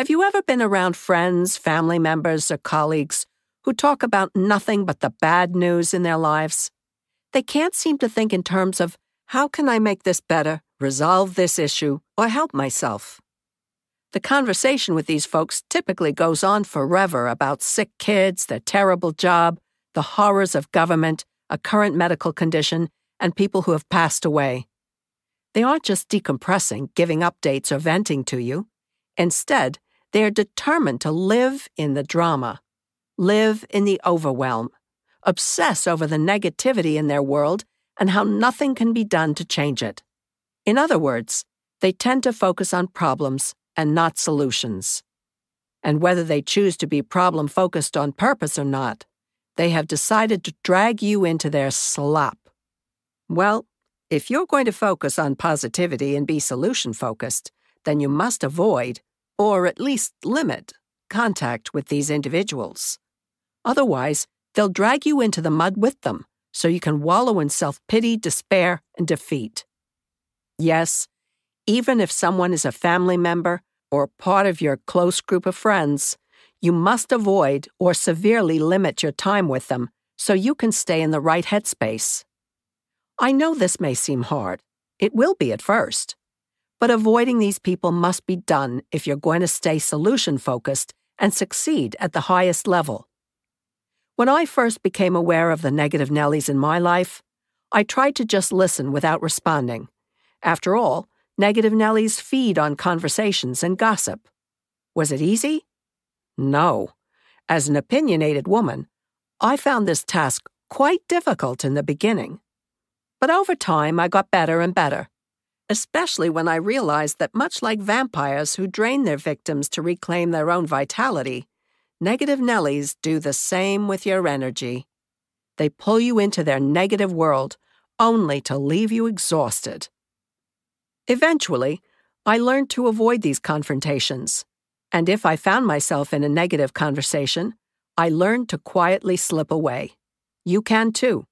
Have you ever been around friends, family members, or colleagues who talk about nothing but the bad news in their lives? They can't seem to think in terms of how can I make this better, resolve this issue, or help myself? The conversation with these folks typically goes on forever about sick kids, their terrible job, the horrors of government, a current medical condition, and people who have passed away. They aren't just decompressing, giving updates, or venting to you. Instead, they are determined to live in the drama, live in the overwhelm, obsess over the negativity in their world and how nothing can be done to change it. In other words, they tend to focus on problems and not solutions. And whether they choose to be problem focused on purpose or not, they have decided to drag you into their slop. Well, if you're going to focus on positivity and be solution focused, then you must avoid or at least limit, contact with these individuals. Otherwise, they'll drag you into the mud with them so you can wallow in self pity, despair, and defeat. Yes, even if someone is a family member or part of your close group of friends, you must avoid or severely limit your time with them so you can stay in the right headspace. I know this may seem hard. It will be at first. But avoiding these people must be done if you're going to stay solution focused and succeed at the highest level. When I first became aware of the negative Nellies in my life, I tried to just listen without responding. After all, negative Nellies feed on conversations and gossip. Was it easy? No. As an opinionated woman, I found this task quite difficult in the beginning. But over time, I got better and better especially when I realized that much like vampires who drain their victims to reclaim their own vitality, negative Nellies do the same with your energy. They pull you into their negative world, only to leave you exhausted. Eventually, I learned to avoid these confrontations, and if I found myself in a negative conversation, I learned to quietly slip away. You can too.